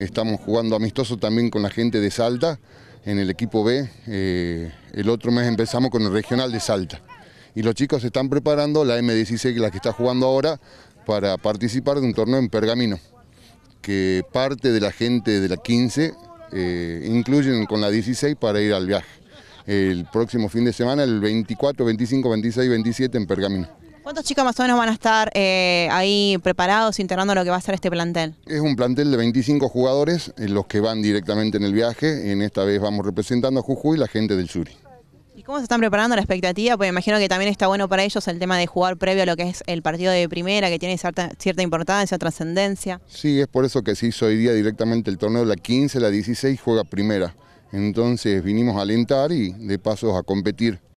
Estamos jugando amistoso también con la gente de Salta, en el equipo B. Eh, el otro mes empezamos con el regional de Salta. Y los chicos están preparando, la M16, la que está jugando ahora, para participar de un torneo en Pergamino, que parte de la gente de la 15 eh, incluyen con la 16 para ir al viaje. El próximo fin de semana, el 24, 25, 26, 27 en Pergamino. ¿Cuántos chicos más o menos van a estar eh, ahí preparados, integrando lo que va a ser este plantel? Es un plantel de 25 jugadores, eh, los que van directamente en el viaje. En esta vez vamos representando a Jujuy y la gente del Suri. ¿Y cómo se están preparando la expectativa? Porque imagino que también está bueno para ellos el tema de jugar previo a lo que es el partido de primera, que tiene cierta, importancia, trascendencia. Sí, es por eso que se hizo hoy día directamente el torneo de la 15, la 16 juega primera. Entonces vinimos a alentar y de paso a competir.